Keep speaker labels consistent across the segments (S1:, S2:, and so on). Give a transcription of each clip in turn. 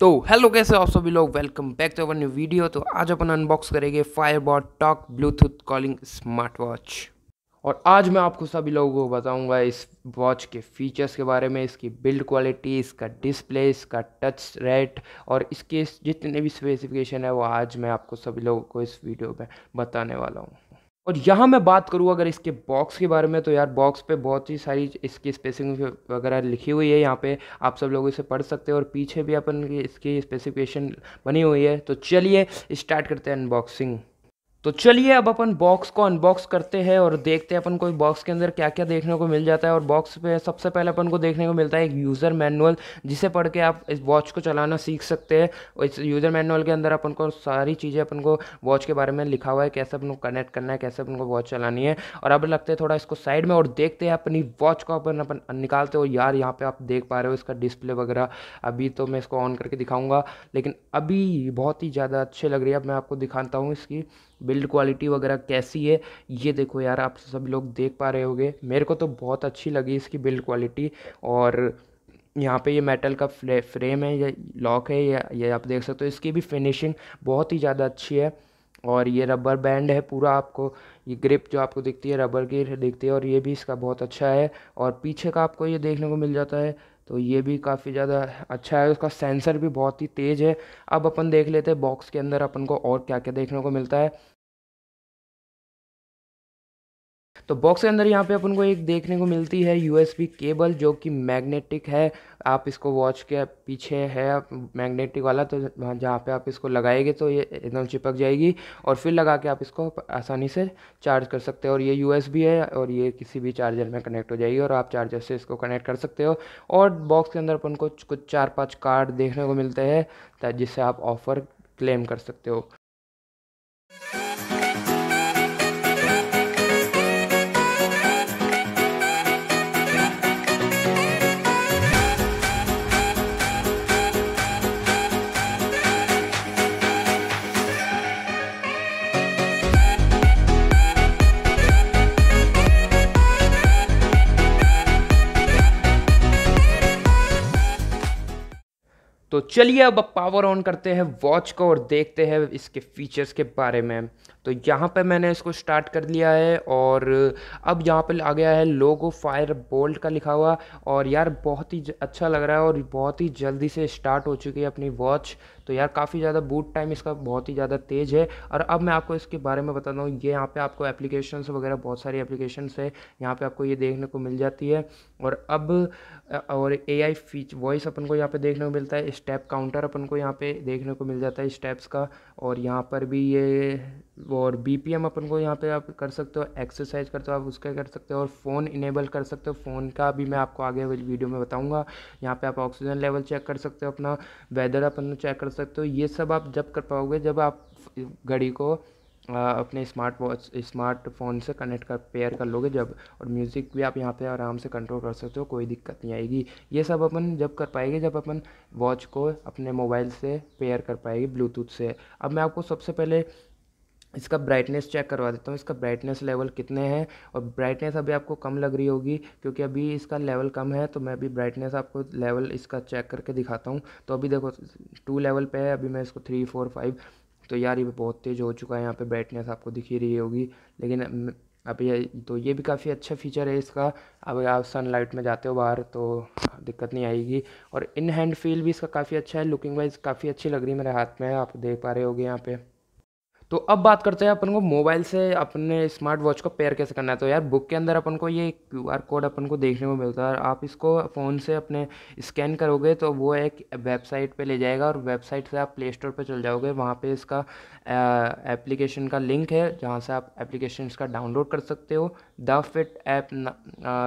S1: तो हेलो कैसे आप सभी लोग welcome back to our new video तो आज अपन अनबॉक्स करेंगे Fireboltt Talk Bluetooth calling smart watch और आज मैं आपको सभी लोगों को बताऊंगा इस वॉच के फीचर्स के बारे में इसकी बिल्ड क्वालिटी इसका डिस्प्ले इसका टच रेट और इसके जितने भी स्पेसिफिकेशन है वो आज मैं आपको सभी लोगों को इस वीडियो में बताने वाला हूँ और यहाँ मैं बात करूँ अगर इसके बॉक्स के बारे में तो यार बॉक्स पे बहुत ही सारी इसकी स्पेसिंग वगैरह लिखी हुई है यहाँ पे आप सब लोग इसे पढ़ सकते हैं और पीछे भी अपन इसकी स्पेसिफिकेशन बनी हुई है तो चलिए स्टार्ट करते हैं अनबॉक्सिंग तो चलिए अब अपन बॉक्स को अनबॉक्स करते हैं और देखते हैं अपन को बॉक्स के अंदर क्या क्या देखने को मिल जाता है और बॉक्स पे सबसे पहले अपन को देखने को मिलता है एक यूज़र मैनुअल जिसे पढ़ के आप इस वॉच को चलाना सीख सकते हैं और इस यूज़र मैनुअल के अंदर अपन को सारी चीज़ें अपन को वॉच के बारे में लिखा हुआ है कैसे अपन को कनेक्ट करना है कैसे अपन को वॉच चलानी है और अब लगते हैं थोड़ा इसको साइड में और देखते हैं अपनी वॉच को अपन अपन निकालते हो यार यहाँ पर आप देख पा रहे हो इसका डिस्प्ले वगैरह अभी तो मैं इसको ऑन करके दिखाऊँगा लेकिन अभी बहुत ही ज़्यादा अच्छे लग रही है अब मैं आपको दिखाता हूँ इसकी बिल्ड क्वालिटी वगैरह कैसी है ये देखो यार आप सब लोग देख पा रहे होंगे मेरे को तो बहुत अच्छी लगी इसकी बिल्ड क्वालिटी और यहाँ पे ये मेटल का फ्रेम है ये लॉक है या ये आप देख सकते हो इसकी भी फिनिशिंग बहुत ही ज़्यादा अच्छी है और ये रबर बैंड है पूरा आपको ये ग्रिप जो आपको दिखती है रबर की दिखती है और ये भी इसका बहुत अच्छा है और पीछे का आपको ये देखने को मिल जाता है तो ये भी काफ़ी ज़्यादा अच्छा है उसका सेंसर भी बहुत ही तेज़ है अब अपन देख लेते हैं बॉक्स के अंदर अपन को और क्या क्या देखने को मिलता है तो बॉक्स के अंदर यहाँ पे अपन को एक देखने को मिलती है यूएसबी केबल जो कि मैग्नेटिक है आप इसको वॉच के पीछे है मैग्नेटिक वाला तो जहाँ पे आप इसको लगाएंगे तो ये एकदम चिपक जाएगी और फिर लगा के आप इसको आसानी से चार्ज कर सकते हो और ये यूएसबी है और ये किसी भी चार्जर में कनेक्ट हो जाएगी और आप चार्जर से इसको कनेक्ट कर सकते हो और बॉक्स के अंदर अपन को कुछ चार पाँच कार्ड देखने को मिलते हैं जिससे आप ऑफ़र क्लेम कर सकते हो तो चलिए अब पावर ऑन करते हैं वॉच को और देखते हैं इसके फीचर्स के बारे में तो यहाँ पे मैंने इसको स्टार्ट कर लिया है और अब यहाँ पे आ गया है लोगो फायर बोल्ट का लिखा हुआ और यार बहुत ही अच्छा लग रहा है और बहुत ही जल्दी से स्टार्ट हो चुकी है अपनी वॉच तो यार काफ़ी ज़्यादा बूट टाइम इसका बहुत ही ज़्यादा तेज़ है और अब मैं आपको इसके बारे में बताता हूँ ये यहाँ पे आपको एप्लीकेशन वगैरह बहुत सारी एप्लीकेशन है यहाँ पे आपको ये देखने को मिल जाती है और अब और ए आई फीच वॉइस अपन को यहाँ पे देखने को मिलता है स्टेप काउंटर अपन को यहाँ पे देखने को मिल जाता है स्टेप्स का और यहाँ पर भी ये और बी पी एम अपन को यहाँ पे आप कर सकते हो एक्सरसाइज करते हो आप उसका कर सकते हो और फ़ोन इनेबल कर सकते हो फ़ोन का भी मैं आपको आगे वीडियो में बताऊँगा यहाँ पे आप ऑक्सीजन लेवल चेक कर सकते हो अपना वेदर अपन चेक कर सकते हो ये सब आप जब कर पाओगे जब आप घड़ी को आ, अपने स्मार्ट वॉच स्मार्टफोन से कनेक्ट कर पेयर कर लोगे जब और म्यूज़िक भी आप यहाँ पे आराम से कंट्रोल कर सकते हो कोई दिक्कत नहीं आएगी ये सब अपन जब कर पाएंगे जब अपन वॉच को अपने मोबाइल से पेयर कर पाएंगे ब्लूटूथ से अब मैं आपको सबसे पहले इसका ब्राइटनेस चेक करवा देता हूँ इसका ब्राइटनेस लेवल कितने हैं और ब्राइटनेस अभी आपको कम लग रही होगी क्योंकि अभी इसका लेवल कम है तो मैं अभी ब्राइटनेस आपको लेवल इसका चेक करके दिखाता हूँ तो अभी देखो टू लेवल पे है अभी मैं इसको थ्री फोर फाइव तो यार ये बहुत तेज़ हो चुका है यहाँ पर ब्राइटनेस आपको दिखी रही होगी लेकिन अब ये तो ये भी काफ़ी अच्छा फीचर है इसका अब आप सनलाइट में जाते हो बाहर तो दिक्कत नहीं आएगी और इन हैंड फील भी इसका काफ़ी अच्छा है लुकिंग वाइज काफ़ी अच्छी लग रही है मेरे हाथ में आप देख पा रहे होगे यहाँ पे तो अब बात करते हैं अपन को मोबाइल से अपने स्मार्ट वॉच को पेयर कैसे करना है तो यार बुक के अंदर अपन को ये क्यू आर कोड अपन को देखने को मिलता है आप इसको फ़ोन से अपने स्कैन करोगे तो वो एक वेबसाइट पे ले जाएगा और वेबसाइट से आप प्ले स्टोर पर चल जाओगे वहाँ पर इसका एप्लीकेशन का लिंक है जहाँ से आप एप्लीकेशन इसका डाउनलोड कर सकते हो द फिट ऐप ना,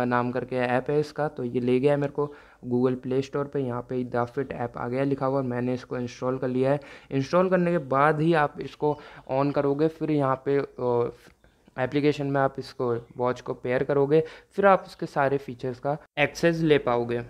S1: नाम करके ऐप है इसका तो ये ले गया है मेरे को गूगल प्ले स्टोर पे यहाँ पे द फिट ऐप आ गया लिखा हुआ और मैंने इसको इंस्टॉल कर लिया है इंस्टॉल करने के बाद ही आप इसको ऑन करोगे फिर यहाँ पे एप्लीकेशन uh, में आप इसको वॉच को पेयर करोगे फिर आप उसके सारे फीचर्स का एक्सेस ले पाओगे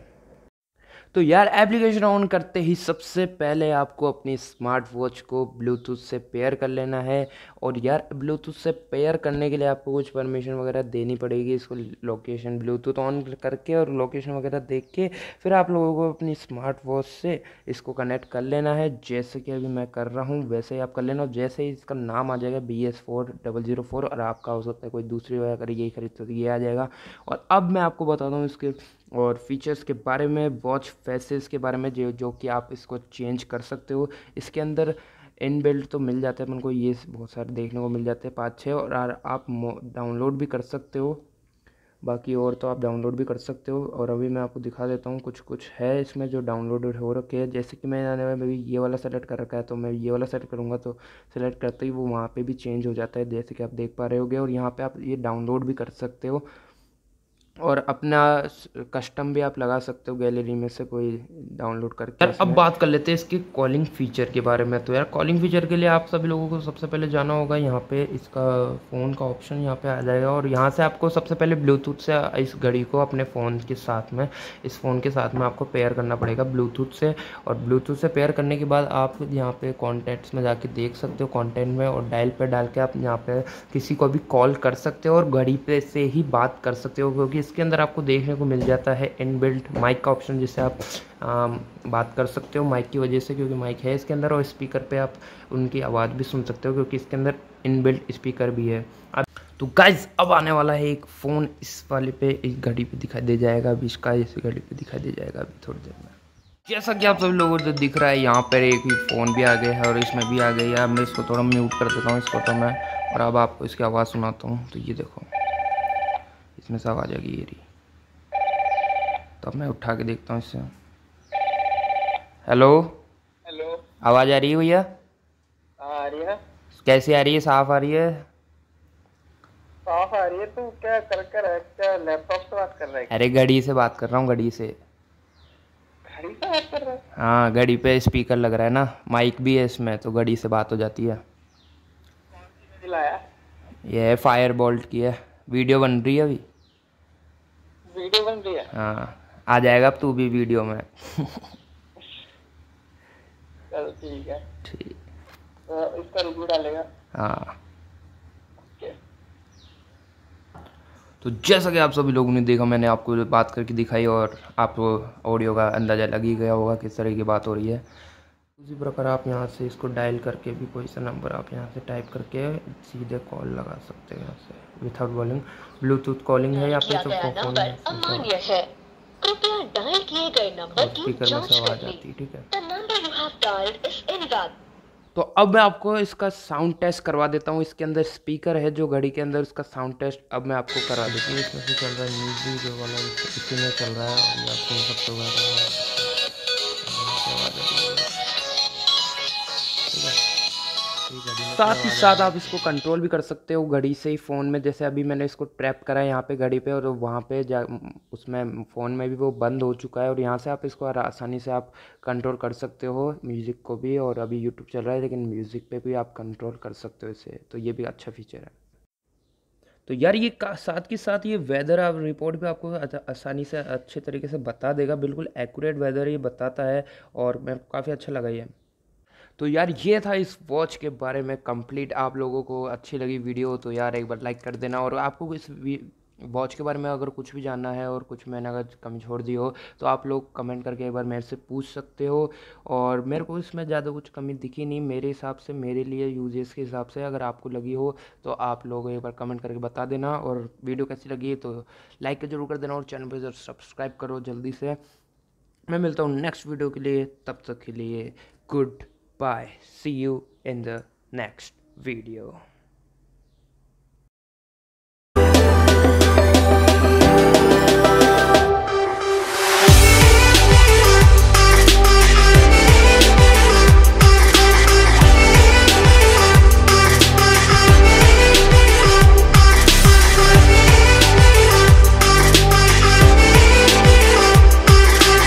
S1: तो यार एप्लीकेशन ऑन करते ही सबसे पहले आपको अपनी स्मार्ट वॉच को ब्लूटूथ से पेयर कर लेना है और यार ब्लूटूथ से पेयर करने के लिए आपको कुछ परमिशन वगैरह देनी पड़ेगी इसको लोकेशन ब्लूटूथ ऑन करके और लोकेशन वगैरह देख के फिर आप लोगों को अपनी स्मार्ट वॉच से इसको कनेक्ट कर लेना है जैसे कि अभी मैं कर रहा हूँ वैसे ही आप कर लेना जैसे ही इसका नाम आ जाएगा B S four double zero four और आपका हो सकता है कोई दूसरी वगैरह यही खरीद ये आ जाएगा और अब मैं आपको बताता हूँ इसके और फीचर्स के बारे में वॉच फेसेस के बारे में जो जो कि आप इसको चेंज कर सकते हो इसके अंदर इन बिल्ड तो मिल जाते हैं अपन को ये बहुत सारे देखने को मिल जाते हैं पाँच छः और आप डाउनलोड भी कर सकते हो बाकी और तो आप डाउनलोड भी कर सकते हो और अभी मैं आपको दिखा देता हूँ कुछ कुछ है इसमें जो डाउनलोड हो रखे हैं जैसे कि मैं मैंने अभी ये वाला सेलेक्ट कर रखा है तो मैं ये वाला सेलेक्ट करूँगा तो सेलेक्ट करते ही वो वहाँ पे भी चेंज हो जाता है जैसे कि आप देख पा रहे होगे और यहाँ पे आप ये डाउनलोड भी कर सकते हो और अपना कस्टम भी आप लगा सकते हो गैलरी में से कोई डाउनलोड करके यार अब बात कर लेते हैं इसके कॉलिंग फीचर के बारे में तो यार कॉलिंग फीचर के लिए आप सभी लोगों को सबसे पहले जाना होगा यहाँ पे इसका फ़ोन का ऑप्शन यहाँ पे आ जाएगा और यहाँ से आपको सबसे पहले ब्लूटूथ से इस घड़ी को अपने फ़ोन के साथ में इस फ़ोन के साथ में आपको पेयर करना पड़ेगा ब्लूटूथ से और ब्लूटूथ से पेयर करने के बाद आप यहाँ पर कॉन्टैक्ट्स में जाके देख सकते हो कॉन्टेंट में और डायल पर डाल के आप यहाँ पर किसी को भी कॉल कर सकते हो और घड़ी पे से ही बात कर सकते हो क्योंकि इसके अंदर आपको देखने को मिल जाता है इनबिल्ट माइक का ऑप्शन जिससे आप आ, बात कर सकते हो माइक की वजह से क्योंकि माइक है इसके अंदर और स्पीकर पे आप उनकी आवाज़ भी सुन सकते हो क्योंकि इसके अंदर इनबिल्ट स्पीकर भी है अब तो गाइज अब आने वाला है एक फ़ोन इस वाले पे इस घड़ी पे दिखाई दे जाएगा अभी इसका इस घड़ी पे दिखाई दे जाएगा अभी थोड़ी देर में जैसा कि आप सभी लोगों को जो तो दिख रहा है यहाँ पर एक ही फ़ोन भी आ गया है और इसमें भी आ गया है मैं इसको थोड़ा म्यूट कर देता हूँ इस फोटो में और अब आपको इसकी आवाज़ सुनाता हूँ तो ये देखो इसमें सब आ जाएगी रही तो अब मैं उठा के देखता हूँ इससे हेलो हेलो आवाज़ आ रही है भैया आ रही है कैसे आ रही है साफ आ रही है साफ आ रही है तू क्या कर कर क्या लैपटॉप से बात कर रहा है अरे घड़ी से बात कर रहा हूँ घड़ी से घड़ी से बात कर रहा है हाँ घड़ी पे स्पीकर लग रहा है ना माइक भी है इसमें तो घड़ी से बात हो जाती है ये फायर बोल्ट की है वीडियो बन रही है अभी वीडियो बन रही है हाँ आ जाएगा अब तू भी वीडियो में ठीक है ठीक तो इसका डालेगा हाँ तो जैसा कि आप सभी लोगों ने देखा मैंने आपको बात करके दिखाई और आपको ऑडियो का अंदाज़ा लग ही गया होगा किस तरह की बात हो रही है उसी प्रकार आप यहाँ से इसको डायल करके भी कोई सा नंबर आप यहाँ से टाइप करके सीधे कॉल लगा सकते हैं यहाँ से विथआउट कॉलिंग ब्लूटूथ कॉलिंग है या फिर सबको फोन स्पीकर में सब आ जाती है ठीक है तो अब मैं आपको इसका साउंड टेस्ट करवा देता हूँ इसके अंदर स्पीकर है जो घड़ी के अंदर उसका साउंड टेस्ट अब मैं आपको करा देती हूँ इसमें से चल रहा है म्यूजिक जो वाला इसी में चल रहा है आप सुन सकते हो साथ ही साथ आप इसको कंट्रोल भी कर सकते हो घड़ी से ही फ़ोन में जैसे अभी मैंने इसको ट्रैप करा है यहाँ पे घड़ी पे और वहाँ पे जा उसमें फ़ोन में भी वो बंद हो चुका है और यहाँ से आप इसको आसानी से आप कंट्रोल कर सकते हो म्यूज़िक को भी और अभी यूट्यूब चल रहा है लेकिन म्यूज़िक पर भी आप कंट्रोल कर सकते हो इसे तो ये भी अच्छा फीचर है तो यार ये साथ के साथ ये वेदर आप रिपोर्ट भी आपको आसानी से अच्छे तरीके से बता देगा बिल्कुल एक्यूरेट वेदर ये बताता है और मैं काफ़ी अच्छा लगा ये तो यार ये था इस वॉच के बारे में कंप्लीट आप लोगों को अच्छी लगी वीडियो तो यार एक बार लाइक कर देना और आपको इस वॉच के बारे में अगर कुछ भी जानना है और कुछ मैंने अगर कमी छोड़ दी हो तो आप लोग कमेंट करके एक बार मेरे से पूछ सकते हो और मेरे को इसमें ज़्यादा कुछ कमी दिखी नहीं मेरे हिसाब से मेरे लिए यूजेस के हिसाब से अगर आपको लगी हो तो आप लोग एक बार कमेंट करके बता देना और वीडियो कैसी लगी तो लाइक जरूर कर देना और चैनल पर जरूर सब्सक्राइब करो जल्दी से मैं मिलता हूँ नेक्स्ट वीडियो के लिए तब तक के लिए good Bye. See you in the next video.